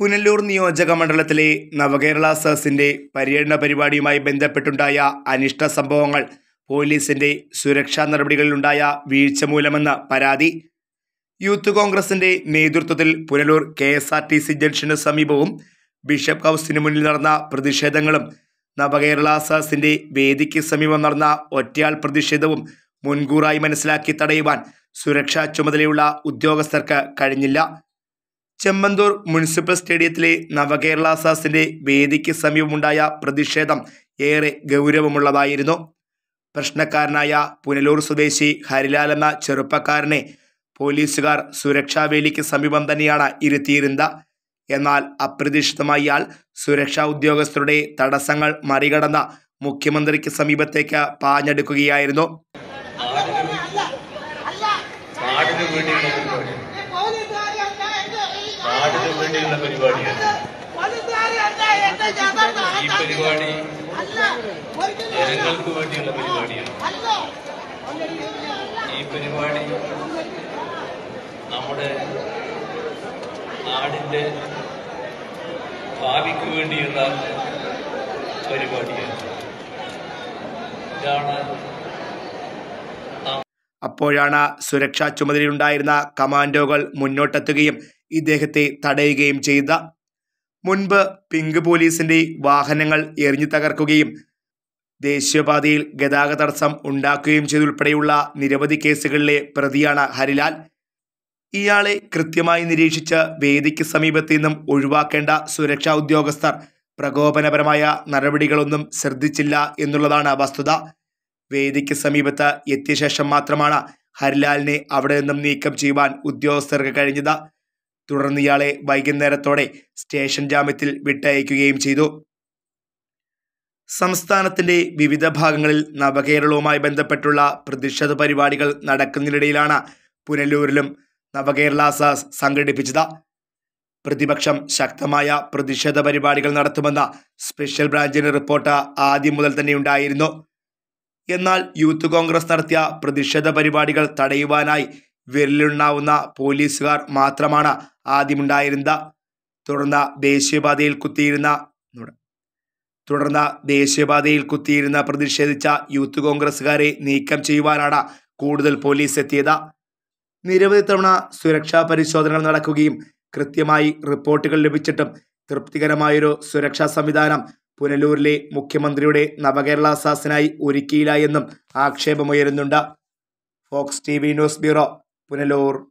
പുനലൂർ നിയോജക മണ്ഡലത്തിലെ നവകേരള സദസ്സിൻ്റെ പര്യടന പരിപാടിയുമായി ബന്ധപ്പെട്ടുണ്ടായ അനിഷ്ട സംഭവങ്ങൾ പോലീസിന്റെ സുരക്ഷാ നടപടികളിലുണ്ടായ വീഴ്ച മൂലമെന്ന പരാതി യൂത്ത് കോൺഗ്രസിന്റെ നേതൃത്വത്തിൽ Punalur K S R T C ജംഗ്ഷന് സമീപവും ബിഷപ്പ് ഹൗസിന് മുന്നിൽ നടന്ന പ്രതിഷേധങ്ങളും നവകേരള സദസ്സിൻ്റെ വേദിക്ക് സമീപം നടന്ന ഒറ്റയാൾ പ്രതിഷേധവും മുൻകൂറായി മനസ്സിലാക്കി തടയുവാൻ സുരക്ഷാ ചുമതലയുള്ള ഉദ്യോഗസ്ഥർക്ക് കഴിഞ്ഞില്ല ചെമ്പന്തൂർ മുനിസിപ്പൽ സ്റ്റേഡിയത്തിലെ നവകേരള സാസിന്റെ വേദിക്ക് സമീപമുണ്ടായ പ്രതിഷേധം ഏറെ ഗൗരവമുള്ളതായിരുന്നു പ്രശ്നക്കാരനായ പുനലൂർ സ്വദേശി ഹരിലാൽ എന്ന ചെറുപ്പക്കാരനെ പോലീസുകാർ സുരക്ഷാ വേലിക്ക് സമീപം തന്നെയാണ് ഇരുത്തിയിരുന്നത് എന്നാൽ അപ്രതീക്ഷിതമായ ആൾ സുരക്ഷാ ഉദ്യോഗസ്ഥരുടെ തടസ്സങ്ങൾ മറികടന്ന മുഖ്യമന്ത്രിക്ക് സമീപത്തേക്ക് പാഞ്ഞെടുക്കുകയായിരുന്നു വേണ്ടിയുള്ള പരിപാടിയാണ് ഈ പരിപാടി ജനങ്ങൾക്ക് വേണ്ടിയുള്ള പരിപാടിയാണ് ഈ പരിപാടി നമ്മുടെ നാടിന്റെ ഭാവിക്ക് വേണ്ടിയുള്ള പരിപാടിയാണ് ഇതാണ് അപ്പോഴാണ് സുരക്ഷാ ചുമതലയുണ്ടായിരുന്ന കമാൻഡോകൾ മുന്നോട്ടെത്തുകയും ഇദ്ദേഹത്തെ തടയുകയും ചെയ്ത മുൻപ് പിങ്ക് പോലീസിന്റെ വാഹനങ്ങൾ എറിഞ്ഞു തകർക്കുകയും ദേശീയപാതയിൽ ഗതാഗത തടസ്സം ഉണ്ടാക്കുകയും ചെയ്തുൾപ്പെടെയുള്ള നിരവധി കേസുകളിലെ പ്രതിയാണ് ഹരിലാൽ ഇയാളെ കൃത്യമായി നിരീക്ഷിച്ച് വേദിക്ക് സമീപത്തു നിന്നും ഒഴിവാക്കേണ്ട സുരക്ഷാ ഉദ്യോഗസ്ഥർ പ്രകോപനപരമായ നടപടികളൊന്നും ശ്രദ്ധിച്ചില്ല എന്നുള്ളതാണ് വസ്തുത വേദിക്ക് സമീപത്ത് എത്തിയ ശേഷം മാത്രമാണ് ഹരിലാലിനെ അവിടെ നിന്നും നീക്കം ചെയ്യുവാൻ ഉദ്യോഗസ്ഥർക്ക് കഴിഞ്ഞത് തുടർന്ന് ഇയാളെ വൈകുന്നേരത്തോടെ സ്റ്റേഷൻ ജാമ്യത്തിൽ വിട്ടയക്കുകയും ചെയ്തു സംസ്ഥാനത്തിന്റെ വിവിധ ഭാഗങ്ങളിൽ നവകേരളവുമായി ബന്ധപ്പെട്ടുള്ള പ്രതിഷേധ പരിപാടികൾ നടക്കുന്നതിനിടയിലാണ് പുനലൂരിലും നവകേരള സാസ് സംഘടിപ്പിച്ചത് പ്രതിപക്ഷം ശക്തമായ പ്രതിഷേധ പരിപാടികൾ നടത്തുമെന്ന സ്പെഷ്യൽ ബ്രാഞ്ചിന് റിപ്പോർട്ട് ആദ്യം മുതൽ തന്നെ ഉണ്ടായിരുന്നു എന്നാൽ യൂത്ത് കോൺഗ്രസ് നടത്തിയ പ്രതിഷേധ പരിപാടികൾ തടയുവാനായി വിരലുണ്ടാവുന്ന പോലീസുകാർ മാത്രമാണ് ആദ്യമുണ്ടായിരുന്നത് തുടർന്ന് ദേശീയപാതയിൽ കുത്തിയിരുന്ന തുടർന്ന് ദേശീയപാതയിൽ കുത്തിയിരുന്ന പ്രതിഷേധിച്ച യൂത്ത് കോൺഗ്രസുകാരെ നീക്കം ചെയ്യുവാനാണ് കൂടുതൽ പോലീസ് എത്തിയത് നിരവധി തവണ സുരക്ഷാ പരിശോധനകൾ നടക്കുകയും കൃത്യമായി റിപ്പോർട്ടുകൾ ലഭിച്ചിട്ടും തൃപ്തികരമായൊരു സുരക്ഷാ സംവിധാനം പുനലൂരിലെ മുഖ്യമന്ത്രിയുടെ നവകേരള സാസിനായി ഒരുക്കിയില്ല എന്നും ആക്ഷേപമുയരുന്നുണ്ട് ഫോക്സ് ടി news bureau Pone el oro.